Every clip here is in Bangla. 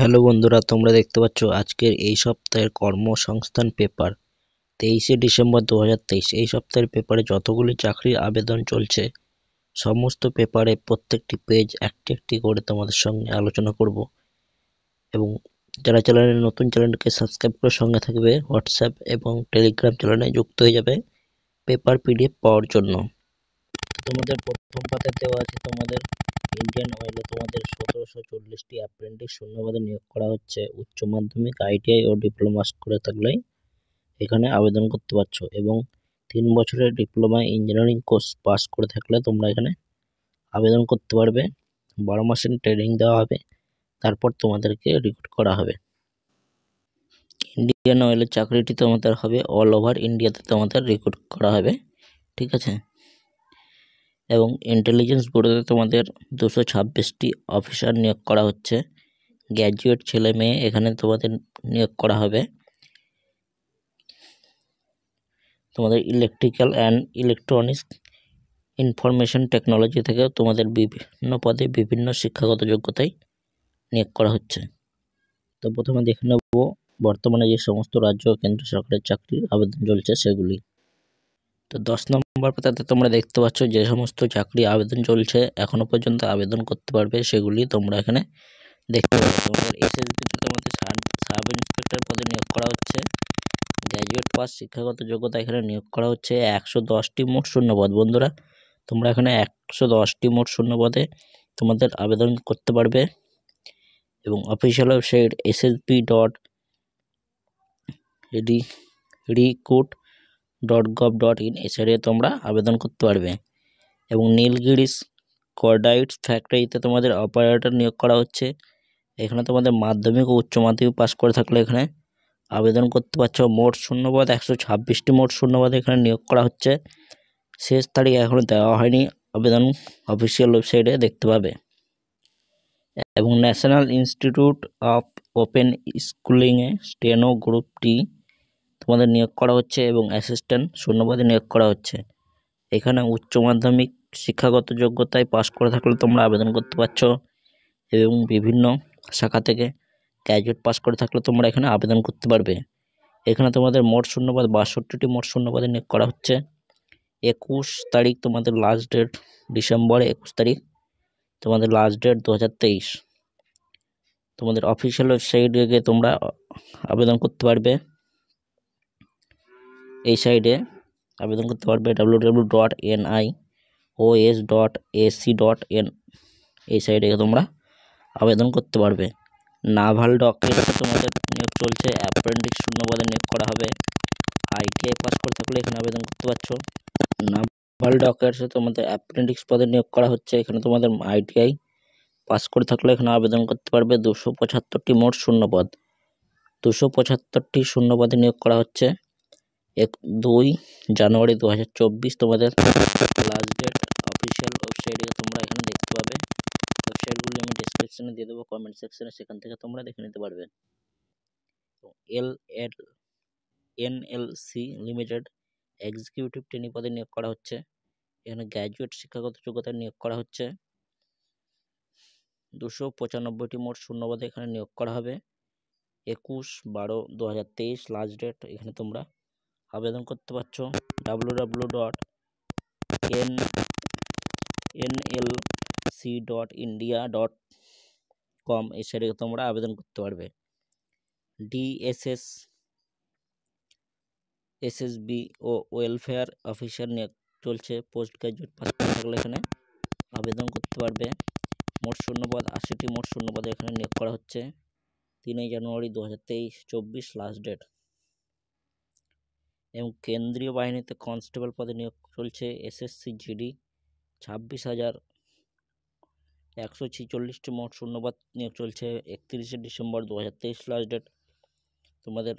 হ্যালো বন্ধুরা তোমরা দেখতে পাচ্ছ আজকের এই সপ্তাহের কর্মসংস্থান পেপার তেইশে ডিসেম্বর দু এই সপ্তাহের পেপারে যতগুলি চাকরির আবেদন চলছে সমস্ত পেপারে প্রত্যেকটি পেজ একটি একটি করে তোমাদের সঙ্গে আলোচনা করব এবং যারা চ্যানেলের নতুন চ্যানেলকে সাবস্ক্রাইব করে সঙ্গে থাকবে হোয়াটসঅ্যাপ এবং টেলিগ্রাম চ্যানেলে যুক্ত হয়ে যাবে পেপার পিডিএফ পাওয়ার জন্য তোমাদের প্রথম পাতাতে দেওয়া আছে তোমাদের ইন্ডিয়ান অয়েলে তোমাদের সতেরোশো চল্লিশটি অ্যাপ্রেন্টিস শূন্যবাদে নিয়োগ করা হচ্ছে উচ্চ মাধ্যমিক আইটিআই ও ডিপ্লোমা করে থাকলে এখানে আবেদন করতে পারছো এবং তিন বছরের ডিপ্লোমা ইঞ্জিনিয়ারিং কোর্স পাস করে থাকলে তোমরা এখানে আবেদন করতে পারবে বারো মাসের ট্রেনিং দেওয়া হবে তারপর তোমাদেরকে রিক্রুট করা হবে ইন্ডিয়ান অয়েলের চাকরিটি তোমাদের হবে অল ওভার ইন্ডিয়াতে তোমাদের রিক্রুট করা হবে ঠিক আছে এবং ইন্টেলিজেন্স বোর্ডে তোমাদের দুশো ছাব্বিশটি অফিসার নিয়োগ করা হচ্ছে গ্র্যাজুয়েট ছেলে মেয়ে এখানে তোমাদের নিয়োগ করা হবে তোমাদের electrical and electronics information technology থেকে তোমাদের বিভিন্ন পদে বিভিন্ন শিক্ষাগত যোগ্যতায় নিয়োগ করা হচ্ছে তো প্রথমে দেখে নেব বর্তমানে যে সমস্ত রাজ্য ও কেন্দ্র সরকারের চাকরির আবেদন চলছে সেগুলি তো দশ নম্বর পাতাতে তোমরা দেখতে পাচ্ছ যে সমস্ত চাকরি আবেদন চলছে এখনও পর্যন্ত আবেদন করতে পারবে সেগুলি তোমরা এখানে দেখতে পাবে তোমাদের এসএসবিতে তোমাদের সাব ইন্সপেক্টর পদে নিয়োগ করা হচ্ছে গ্র্যাজুয়েট পাস শিক্ষাগত যোগ্যতা এখানে নিয়োগ করা হচ্ছে একশো দশটি মোট শূন্যপদ বন্ধুরা তোমরা এখানে একশো দশটি মোট শূন্যপদে তোমাদের আবেদন করতে পারবে এবং official website SSP dot ready recruit dot gov dot in এছাড়া তোমরা আবেদন করতে পারবে এবং নীলগিরিস কর্ডাইট ফ্যাক্টরিতে তোমাদের অপারেটর নিয়োগ করা হচ্ছে এখানে তোমাদের মাধ্যমিক ও উচ্চ মাধ্যমিক পাস করে থাকলে এখানে আবেদন করতে পারছো মোট শূন্যপদ একশো ছাব্বিশটি মোট শূন্যপদ এখানে নিয়োগ করা হচ্ছে শেষ তারিখ এখনও দেওয়া হয়নি আবেদন অফিসিয়াল ওয়েবসাইটে দেখতে পাবে এবং ন্যাশনাল ইনস্টিটিউট অফ ওপেন স্কুলিংয়ে স্টেনো গ্রুপটি তোমাদের নিয়োগ করা হচ্ছে এবং অ্যাসিস্ট্যান্ট শূন্যবাদে নিয়োগ করা হচ্ছে এখানে উচ্চ মাধ্যমিক শিক্ষাগত যোগ্যতায় পাশ করে থাকলে তোমরা আবেদন করতে পারছো এবং বিভিন্ন শাখা থেকে গ্র্যাজুয়েট পাস করে থাকলে তোমরা এখানে আবেদন করতে পারবে এখানে তোমাদের মোট শূন্যবাদ বাষট্টিটি মোট শূন্যবাদে নিয়োগ করা হচ্ছে একুশ তারিখ তোমাদের লাস্ট ডেট ডিসেম্বরে একুশ তারিখ তোমাদের লাস্ট ডেট দু তোমাদের অফিসিয়াল ওয়েবসাইটে গিয়ে তোমরা আবেদন করতে পারবে এই সাইডে আবেদন করতে পারবে W W dot N I O S dot AC dot N এই সাইডে তোমরা আবেদন করতে পারবে নাভাল ডকের তোমাদের নিয়োগ চলছে শূন্য পদে নিয়োগ করা হবে আইটিআই পাস করে থাকলে এখানে আবেদন করতে পারছো নাভাল ডকের তোমাদের অ্যাপ্রেন্ডিক্স পদে নিয়োগ করা হচ্ছে এখানে তোমাদের আইটিআই পাস করে থাকলে এখানে আবেদন করতে পারবে দুশো পঁচাত্তরটি মোট শূন্যপদ দুশো পঁচাত্তরটি শূন্যপদে নিয়োগ করা হচ্ছে এক দুই জানুয়ারি দু হাজার চব্বিশ তোমাদের লাস্ট ডেট অফিসিয়াল ওয়েবসাইটে তোমরা এখানে দেখতে পাবে ওয়েবসাইটগুলি আমি ডিসক্রিপশানে দিয়ে দেবো কমেন্ট সেকশানে সেখান থেকে তোমরা দেখে নিতে পারবে L L C limited executive training পদে নিয়োগ করা হচ্ছে এখানে গ্র্যাজুয়েট শিক্ষাগত যোগ্যতা নিয়োগ করা হচ্ছে দুশো পঁচানব্বইটি মোট শূন্যপদে এখানে নিয়োগ করা হবে একুশ বারো দু হাজার তেইশ লাস্ট ডেট এখানে তোমরা আবেদন করতে পারছ W W dot N NLC dot India dot com এই সাইটে তোমরা আবেদন করতে পারবে ডিএসএস এসএসবি ও ওয়েলফেয়ার অফিসার নিয়োগ চলছে পোস্ট গ্রাজুয়েট পাস থাকলে এখানে আবেদন করতে পারবে মোট শূন্যপদ আশিটি মোট শূন্যপদ এখানে নিয়োগ করা হচ্ছে তিনই জানুয়ারি দু হাজার তেইশ চব্বিশ লাস্ট ডেট এবং কেন্দ্রীয় বাহিনীতে কনস্টেবল পদে নিয়োগ চলছে এসএসসি জিডি ছাব্বিশ হাজার একশো ছিচল্লিশটি মোট শূন্যবাদ নিয়োগ চলছে একত্রিশে ডিসেম্বর দু হাজার তেইশ লাস্ট ডেট তোমাদের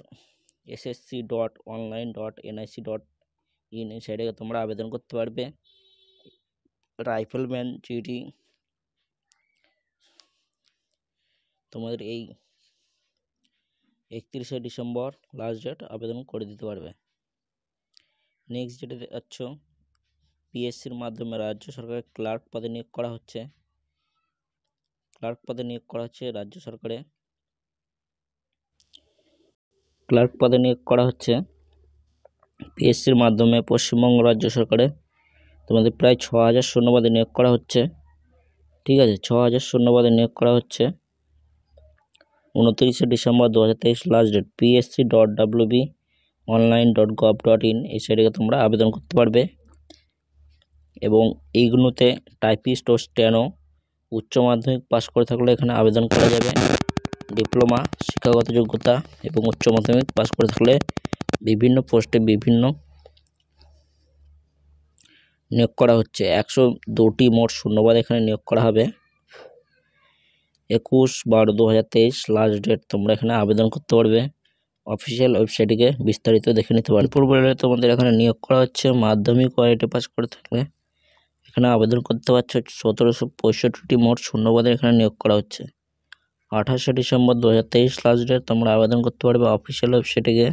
SSC dot online dot NIC dot in এই সাইডে তোমরা আবেদন করতে পারবে রাইফেলম্যান জিডি তোমাদের এই একত্রিশে ডিসেম্বর লাস্ট ডেট আবেদন করে দিতে পারবে নেক্সট যেটা যাচ্ছ পিএসসির মাধ্যমে রাজ্য সরকারের ক্লার্ক পদে নিয়োগ করা হচ্ছে ক্লার্ক পদে নিয়োগ করা হচ্ছে রাজ্য সরকারে ক্লার্ক পদে নিয়োগ করা হচ্ছে পিএসসির মাধ্যমে পশ্চিমবঙ্গ রাজ্য সরকারে তোমাদের প্রায় ছ হাজার শূন্যপদে নিয়োগ করা হচ্ছে ঠিক আছে ছ হাজার শূন্যপদে নিয়োগ করা হচ্ছে উনত্রিশে ডিসেম্বর দু হাজার তেইশ last date PSC dot WB online dot gov dot in এই সাইটে তোমরা আবেদন করতে পারবে এবং এইগুলোতে টাইপিস্ট ও স্ট্যানো উচ্চ মাধ্যমিক পাস করে থাকলে এখানে আবেদন করা যাবে ডিপ্লোমা শিক্ষাগত যোগ্যতা এবং উচ্চ মাধ্যমিক পাস করে থাকলে বিভিন্ন পোস্টে বিভিন্ন নিয়োগ করা হচ্ছে একশো দুটি মোট শূন্যবাদ এখানে নিয়োগ করা হবে একুশ বারো দু হাজার তেইশ লাস্ট ডেট তোমরা এখানে আবেদন করতে পারবে অফিসিয়াল ওয়েবসাইটকে বিস্তারিত দেখে নিতে পারেন পূর্ব রেলে তোমাদের এখানে নিয়োগ করা হচ্ছে মাধ্যমিক ও আইটি পাস করে থাকলে এখানে আবেদন করতে পারছো সতেরোশো পঁয়ষট্টি মোট শূন্যপদের এখানে নিয়োগ করা হচ্ছে আঠাশে ডিসেম্বর দু হাজার তেইশ লাস্ট ডেট তোমরা আবেদন করতে পারবে অফিসিয়াল ওয়েবসাইটে গিয়ে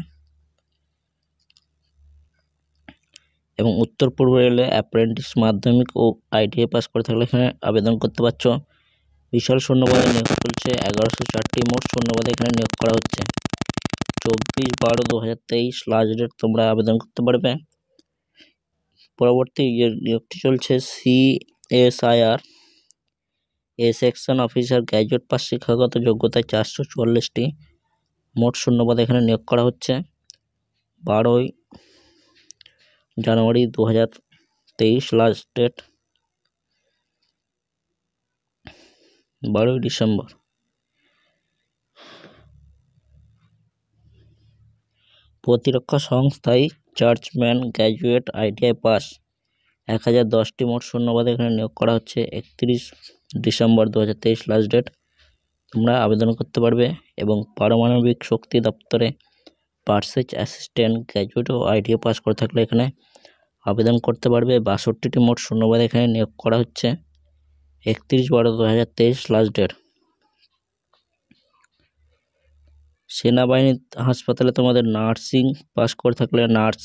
এবং উত্তর পূর্ব রেলে অ্যাপ্রেন্টিস মাধ্যমিক ও আইটিআই পাস করে থাকলে এখানে আবেদন করতে পারছো বিশাল শূন্যপদে নিয়োগ চলছে এগারোশো চারটি মোট শূন্যপদে এখানে নিয়োগ করা হচ্ছে চব্বিশ বারো দু হাজার তেইশ লাস্ট ডেট তোমরা আবেদন করতে পারবে পরবর্তী যে নিয়োগটি চলছে C S I R A section officer graduate pass শিক্ষাগত যোগ্যতায় চারশো চুয়াল্লিশটি মোট শূন্যপদ এখানে নিয়োগ করা হচ্ছে বারোই জানুয়ারি দু হাজার তেইশ লাস্ট ডেট বারোই ডিসেম্বর প্রতিরক্ষা সংস্থায় চার্চম্যান গ্র্যাজুয়েট আইটিআই পাস এক হাজার দশটি মোট শূন্যবাদ এখানে নিয়োগ করা হচ্ছে একত্রিশ ডিসেম্বর দু হাজার তেইশ লাস্ট ডেট তোমরা আবেদন করতে পারবে এবং পারমাণবিক শক্তি দপ্তরে পার্সেজ অ্যাসিস্ট্যান্ট গ্র্যাজুয়েট ও আইটিআই পাস করে থাকলে এখানে আবেদন করতে পারবে বাষট্টিটি মোট শূন্যবাদ এখানে নিয়োগ করা হচ্ছে একত্রিশ বারো দু হাজার তেইশ লাস্ট ডেট সেনাবাহিনীর হাসপাতালে তোমাদের নার্সিং পাস করে থাকলে নার্স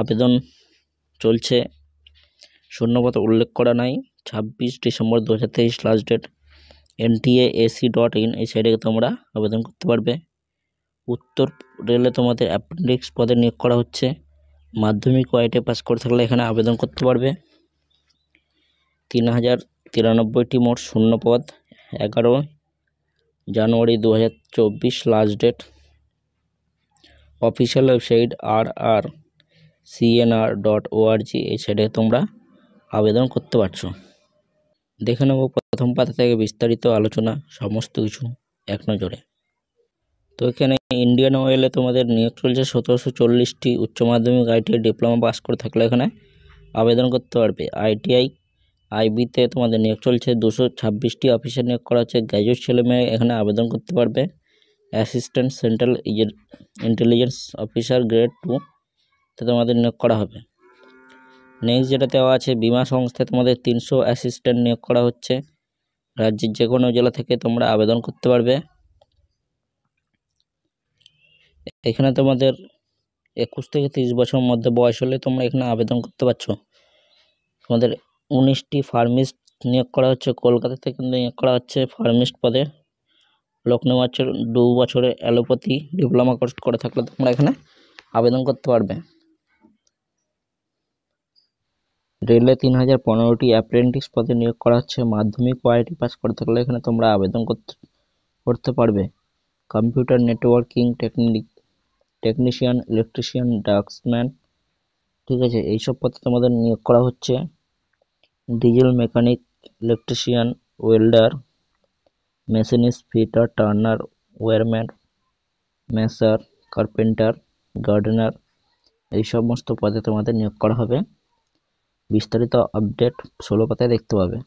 আবেদন চলছে শূন্যপথ উল্লেখ করা নাই ছাব্বিশ ডিসেম্বর দু হাজার তেইশ last date NTA AC dot in এই সাইডে তোমরা আবেদন করতে পারবে উত্তর রেলে তোমাদের অ্যাপেন্ডিক্স পদে নিয়োগ করা হচ্ছে মাধ্যমিক ওয়াইটে পাস e করে থাকলে এখানে আবেদন করতে পারবে তিন হাজার তিরানব্বইটি মোট শূন্য পদ এগারো জানুয়ারি দু হাজার চব্বিশ last date official website R R CNR dot ORG এই সাইডে তোমরা আবেদন করতে পারছো দেখে নেব প্রথম পাতা থেকে বিস্তারিত আলোচনা সমস্ত কিছু এক নজরে তো এখানে ইন্ডিয়ান অয়েলে তোমাদের নিয়োগ চলছে সতেরোশো চল্লিশটি উচ্চ মাধ্যমিক আইটিআই ডিপ্লোমা পাস করে থাকলে এখানে আবেদন করতে পারবে আইটিআই আইবিতে তোমাদের নিয়োগ চলছে দুশো ছাব্বিশটি অফিসে নিয়োগ করা হচ্ছে গ্র্যাজুয়েট ছেলে মেয়ে এখানে আবেদন করতে পারবে assistant central intelligence officer grade two তো তোমাদের নিয়োগ করা হবে নেক্সট যেটা দেওয়া আছে বিমা সংস্থায় তোমাদের তিনশো অ্যাসিস্ট্যান্ট নিয়োগ করা হচ্ছে রাজ্যের যে কোনো জেলা থেকে তোমরা আবেদন করতে পারবে এখানে তোমাদের একুশ থেকে তিরিশ বছরের মধ্যে বয়স হলে তোমরা এখানে আবেদন করতে পারছো তোমাদের উনিশটি ফার্মিস্ট নিয়োগ করা হচ্ছে কলকাতা থেকে নিয়োগ করা হচ্ছে ফার্মিস্ট পদে লোক নেওয়া হচ্ছে দু বছরে অ্যালোপ্যাথি ডিপ্লোমা কোর্স করে থাকলে তোমরা এখানে আবেদন করতে পারবে রেলে তিন হাজার পনেরোটি অ্যাপ্রেন্টিস পদে নিয়োগ করা হচ্ছে মাধ্যমিক ও আইটি পাস করে থাকলে এখানে তোমরা আবেদন করতে করতে পারবে computer networking technic technician electrician draughtsman ঠিক আছে এইসব পদে তোমাদের নিয়োগ করা হচ্ছে diesel mechanic electrician welder machinist fitter turner wireman মেসার কার্পেন্টার গার্ডেনার এই সমস্ত পদে তোমাদের নিয়োগ করা হবে বিস্তারিত আপডেট ষোলো পাতায় দেখতে পাবে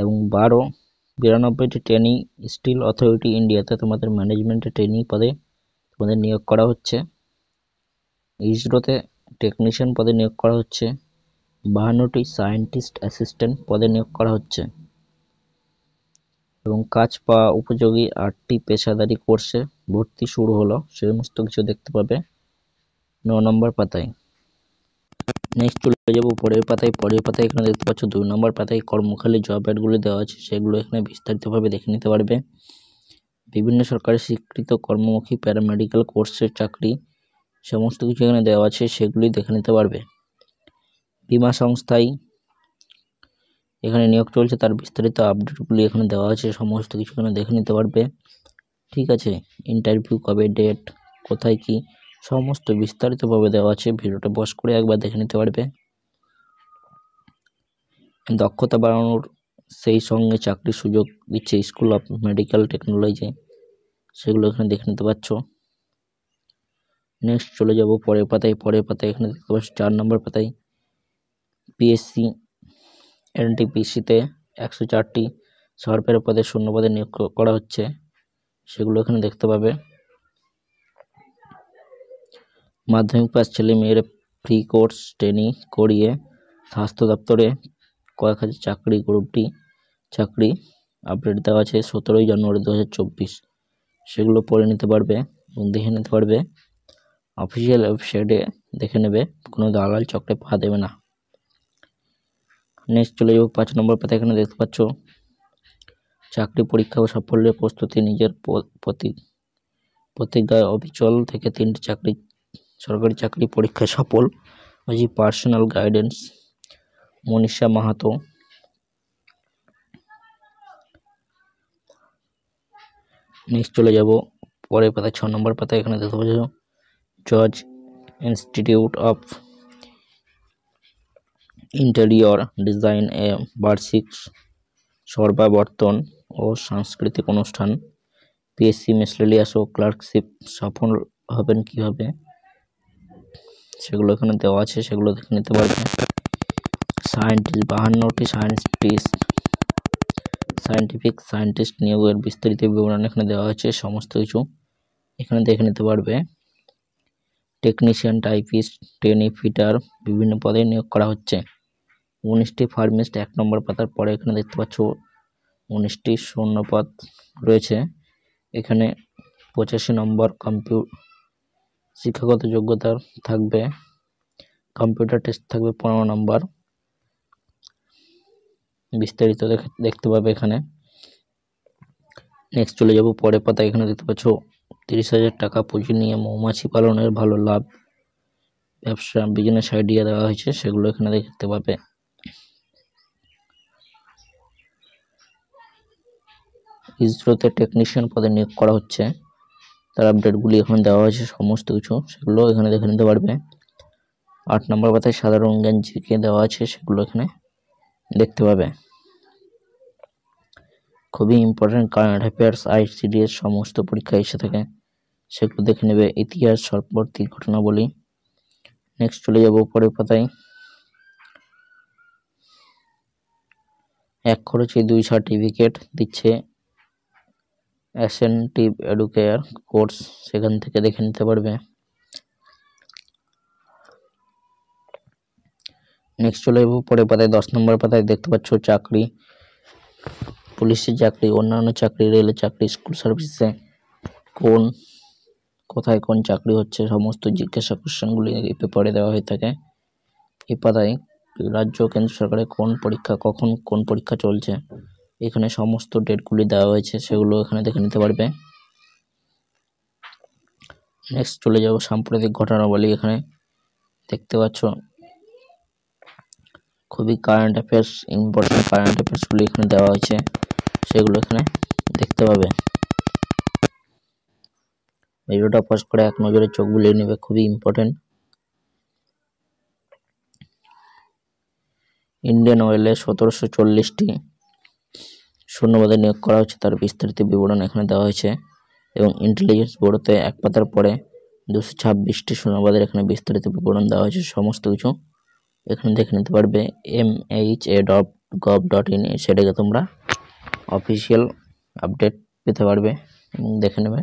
এবং বারো বিরানব্বইটি ট্রেনিং স্টিল অথরিটি ইন্ডিয়াতে তোমাদের ম্যানেজমেন্টের ট্রেনিং পদে তোমাদের নিয়োগ করা হচ্ছে ইসরোতে টেকনিশিয়ান পদে নিয়োগ করা হচ্ছে বাহান্নটি সায়েন্টিস্ট অ্যাসিস্ট্যান্ট পদে নিয়োগ করা হচ্ছে এবং কাজ পাওয়া উপযোগী আটটি পেশাদারি কোর্সে ভর্তি শুরু হলো সে সমস্ত কিছু দেখতে পাবে ন নম্বর পাতায় নেক্সট চলে যাবো পরের পাতায় পরের পাতায় এখানে দেখতে পাচ্ছ দুই নম্বর পাতায় কর্মখালী জব অ্যাডগুলি দেওয়া আছে সেগুলো এখানে বিস্তারিতভাবে দেখে নিতে পারবে বিভিন্ন সরকারি স্বীকৃত কর্মমুখী প্যারামেডিক্যাল কোর্সের চাকরি সমস্ত কিছু এখানে দেওয়া আছে সেগুলি দেখে নিতে পারবে বিমা সংস্থায় এখানে নিয়োগ চলছে তার বিস্তারিত আপডেটগুলি এখানে দেওয়া আছে সমস্ত কিছু এখানে দেখে নিতে পারবে ঠিক আছে ইন্টারভিউ কবে ডেট কোথায় কি সমস্ত বিস্তারিতভাবে দেওয়া আছে ভিডিওটা বস করে একবার দেখে নিতে পারবে দক্ষতা বাড়ানোর সেই সঙ্গে চাকরির সুযোগ দিচ্ছে স্কুল অফ মেডিকেল টেকনোলজি সেগুলো এখানে দেখে নিতে পারছ নেক্সট চলে যাব পরের পাতায় পরের পাতায় এখানে দেখতে পাচ্ছ চার নম্বর পাতায় পিএসসি এনটিপিসিতে একশো চারটি সরকারি পদে শূন্য পদে নিয়োগ করা হচ্ছে সেগুলো এখানে দেখতে পাবে মাধ্যমিক পাস ছেলে মেয়েরা ফ্রি কোর্স ট্রেনিং করিয়ে স্বাস্থ্য দপ্তরে কয়েক হাজার চাকরি গ্রুপটি চাকরি আপডেট দেওয়া আছে সতেরোই জানুয়ারি দু সেগুলো পড়ে নিতে পারবে এবং দেখে নিতে পারবে অফিসিয়াল ওয়েবসাইটে দেখে নেবে কোনো দালাল চক্রে পা দেবে না নেক্সট চলে যাবো পাঁচ নম্বর পাতা এখানে দেখতে পাচ্ছ চাকরি পরীক্ষা ও সাফল্যের প্রস্তুতি নিজের প্রতি প্রতিজ্ঞায় অবিচল থেকে তিনটি চাকরি সরকারি চাকরি পরীক্ষায় সফল ওই personal guidance Manisha Mahato next চলে যাব পরের পাতা ছ নম্বর পাতা এখানে দেখতে পাচ্ছ জজ ইনস্টিটিউট অফ ইন্টেরিয়র ডিজাইন এ বার্ষিক সর্বাবর্তন ও সাংস্কৃতিক অনুষ্ঠান পিএসসি মিসলেলিয়াস ও ক্লার্কশিপ সফল হবেন কীভাবে সেগুলো এখানে দেওয়া আছে সেগুলো দেখে নিতে পারবেন সায়েন্টিস্ট বাহান্নটি সায়েন্টিস্ট সায়েন্টিফিক সায়েন্টিস্ট নিয়োগের বিস্তারিত বিবরণ এখানে দেওয়া আছে সমস্ত কিছু এখানে দেখে নিতে পারবে টেকনিশিয়ান টাইপিস্ট টেনি ফিটার বিভিন্ন পদে নিয়োগ করা হচ্ছে উনিশটি ফার্মিস্ট এক নম্বর পাতার পরে এখানে দেখতে পাচ্ছ উনিশটি স্বর্ণপাত রয়েছে এখানে পঁচাশি নম্বর কম্পিউ শিক্ষাগত যোগ্যতা থাকবে কম্পিউটার টেস্ট থাকবে পনেরো নম্বর বিস্তারিত দেখতে পাবে এখানে নেক্সট চলে যাব পরের পাতা এখানে দেখতে পাচ্ছ তিরিশ হাজার টাকা পুঁজি নিয়ে মৌমাছি পালনের ভালো লাভ ব্যবসা বিজনেস আইডিয়া দেওয়া হয়েছে সেগুলো এখানে দেখতে পাবে ইসরোতে টেকনিশিয়ান পদে নিয়োগ করা হচ্ছে তার আপডেটগুলি এখানে দেওয়া হয়েছে সমস্ত কিছু সেগুলো এখানে দেখে নিতে পারবে আট নম্বর পাতায় সাধারণ জ্ঞান জিকে দেওয়া আছে সেগুলো এখানে দেখতে পাবে খুবই ইম্পর্ট্যান্ট কারেন্ট অ্যাফেয়ার্স আইসিডিএস সমস্ত পরীক্ষা এসে থাকে সেগুলো দেখে নেবে ইতিহাস সর্ববর্তী ঘটনাবলী নেক্সট চলে যাব পরের পাতায় এক খরচে দুই সার্টিফিকেট দিচ্ছে অ্যাসেন্টিভ এডুকেয়ার কোর্স সেখান থেকে দেখে নিতে পারবে নেক্সট চলে যাবো পরে পাতায় দশ নম্বর পাতায় দেখতে পাচ্ছ চাকরি পুলিশের চাকরি অন্যান্য চাকরি রেলের চাকরি স্কুল সার্ভিসে কোন কোথায় কোন চাকরি হচ্ছে সমস্ত জিজ্ঞাসা কোশ্চেনগুলি এই পেপারে দেওয়া হয়ে থাকে এই পাতায় রাজ্য কেন্দ্র সরকারের কোন পরীক্ষা কখন কোন পরীক্ষা চলছে এখানে সমস্ত ডেটগুলি দেওয়া হয়েছে সেগুলো এখানে দেখে নিতে পারবে নেক্সট চলে যাব সাম্প্রতিক ঘটনাবলী এখানে দেখতে পাচ্ছ খুবই কারেন্ট অ্যাফেয়ার্স ইম্পর্টেন্ট কারেন্ট অ্যাফেয়ার্সগুলি এখানে দেওয়া হয়েছে সেগুলো এখানে দেখতে পাবে ভিডিওটা পজ করে এক নজরে চোখ বুলিয়ে নেবে খুবই ইম্পর্টেন্ট ইন্ডিয়ান অয়েলে সতেরোশো চল্লিশটি শূন্যবাদে নিয়োগ করা হচ্ছে তার বিস্তারিত বিবরণ এখানে দেওয়া হয়েছে এবং ইন্টেলিজেন্স বোর্ডতে এক পাতার পরে দুশো ছাব্বিশটি শূন্যবাদের এখানে বিস্তারিত বিবরণ দেওয়া হয়েছে সমস্ত কিছু এখানে দেখে নিতে পারবে M H A dot gov dot in সেটাকে তোমরা অফিসিয়াল আপডেট পেতে পারবে এবং দেখে নেবে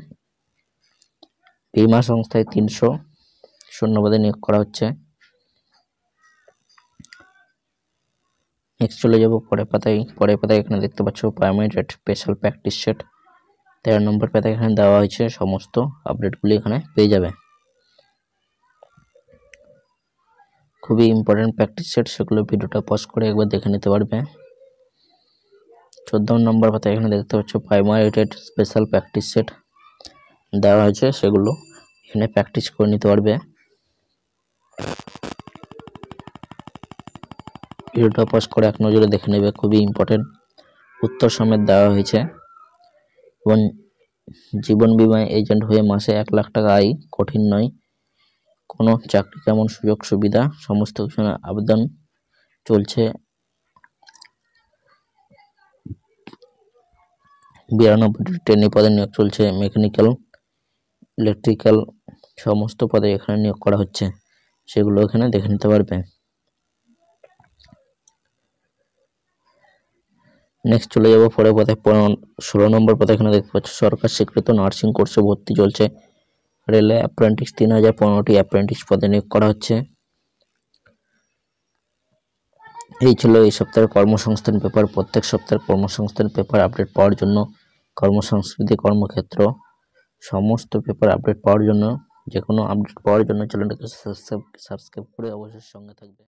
বিমা সংস্থায় তিনশো শূন্যবাদে নিয়োগ করা হচ্ছে নেক্সট চলে যাব পরের পাতায় পরের পাতায় এখানে দেখতে পাচ্ছ প্যারামিটার স্পেশাল প্র্যাকটিস সেট তেরো নম্বর পাতায় এখানে দেওয়া হয়েছে সমস্ত আপডেটগুলি এখানে পেয়ে যাবে খুবই ইম্পর্টেন্ট প্র্যাকটিস সেট সেগুলো ভিডিওটা পজ করে একবার দেখে নিতে পারবে চোদ্দ নম্বর পাতায় এখানে দেখতে পাচ্ছ প্রাইমারিটেড স্পেশাল প্র্যাকটিস সেট দেওয়া হয়েছে সেগুলো এখানে প্র্যাকটিস করে নিতে পারবে ভিডিওটা পজ করে এক নজরে দেখে নেবে খুবই ইম্পর্টেন্ট উত্তর সমেত দেওয়া হয়েছে এবং জীবন বিমা এজেন্ট হয়ে মাসে এক লাখ টাকা আয় কঠিন নয় কোনো চাকরি কেমন সুযোগ সুবিধা সমস্ত কিছু আবেদন চলছে বিরানব্বইটি ট্রেনি পদে নিয়োগ চলছে মেকানিক্যাল ইলেকট্রিক্যাল সমস্ত পদে এখানে নিয়োগ করা হচ্ছে সেগুলো এখানে দেখে নিতে পারবে নেক্সট চলে যাবো পরে পথে ষোলো নম্বর পথে এখানে দেখতে পাচ্ছ সরকার স্বীকৃত নার্সিং কোর্সে ভর্তি চলছে রেলে অ্যাপ্রেন্টিস তিন হাজার পনেরোটি অ্যাপ্রেন্টিস পদে নিয়োগ করা হচ্ছে এই ছিল এই সপ্তাহের কর্মসংস্থান পেপার প্রত্যেক সপ্তাহের কর্মসংস্থান পেপার আপডেট পাওয়ার জন্য কর্মসংস্কৃতি কর্মক্ষেত্র সমস্ত পেপার আপডেট পাওয়ার জন্য যে কোনো আপডেট পাওয়ার জন্য চ্যানেলটাকে সাবস্ক্রাইব করে অবশ্যই সঙ্গে থাকবে